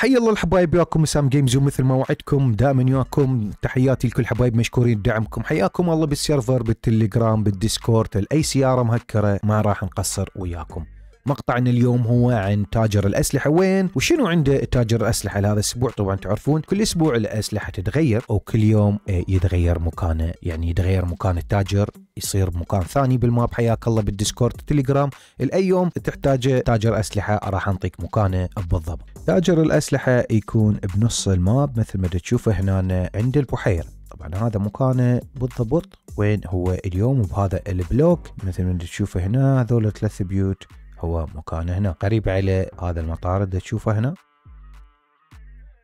حي الله الحبايب وياكم وسام جيمز ومثل ما وعدكم دائما وياكم تحياتي لكل حبايب مشكورين دعمكم حياكم الله بالسيرفر بالتليجرام بالديسكورد اي سياره مهكره ما راح نقصر وياكم مقطعنا اليوم هو عن تاجر الأسلحة وين وشنو عنده تاجر الأسلحة لهذا الأسبوع طبعا تعرفون كل أسبوع الأسلحة تتغير أو كل يوم يتغير مكانه يعني يتغير مكان التاجر يصير بمكان ثاني بالماب حياك الله بالديسكورد تليجرام الأي يوم تحتاجه تاجر أسلحة راح أنطيك مكانه بالضبط تاجر الأسلحة يكون بنص الماب مثل ما تشوفه هنا عند البحيره طبعا هذا مكانه بالضبط وين هو اليوم وبهذا البلوك مثل ما تشوفه هنا هذول ثلاث بيوت هو مكان هنا قريب على هذا المطار تشوفه هنا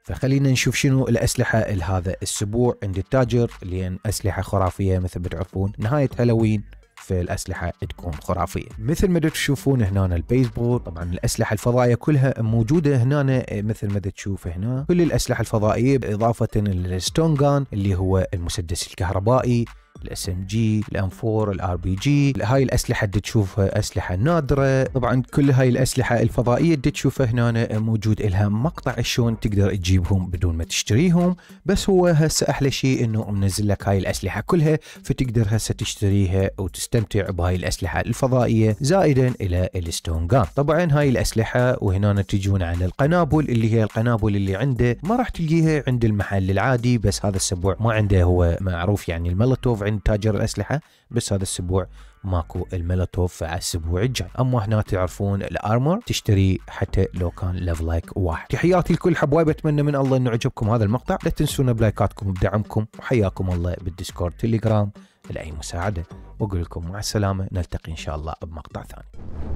فخلينا نشوف شنو الأسلحة لهذا الأسبوع عند التاجر لأن أسلحة خرافية مثل ما تعرفون نهاية هالوين فالأسلحة تكون خرافية مثل ما تشوفون هنا البيسبول طبعا الأسلحة الفضائية كلها موجودة هنا مثل ما تشوف هنا كل الأسلحة الفضائية بإضافة للستونغان اللي هو المسدس الكهربائي الاس ام جي الام 4 الار بي جي هاي الاسلحه اللي تشوفها اسلحه نادره طبعا كل هاي الاسلحه الفضائيه اللي تشوفها هنا موجود لها مقطع شلون تقدر تجيبهم بدون ما تشتريهم بس هو هسه احلى شيء انه منزل لك هاي الاسلحه كلها فتقدر هسه تشتريها وتستمتع بهاي الاسلحه الفضائيه زائدا الى الستون جان طبعا هاي الاسلحه وهنا تجون عن القنابل اللي هي القنابل اللي عنده ما راح تلقيها عند المحل العادي بس هذا السبوع ما عنده هو معروف يعني الملتوف عنده عند تاجر الاسلحه بس هذا الأسبوع ماكو الملوتوف على الأسبوع الجاي اما هنا تعرفون الارمر تشتري حتى لو كان لايك واحد تحياتي لكل حبايب اتمنى من الله انه عجبكم هذا المقطع لا تنسونا بلايكاتكم وبدعمكم وحياكم الله بالديسكورد تليجرام لاي مساعده واقول لكم مع السلامه نلتقي ان شاء الله بمقطع ثاني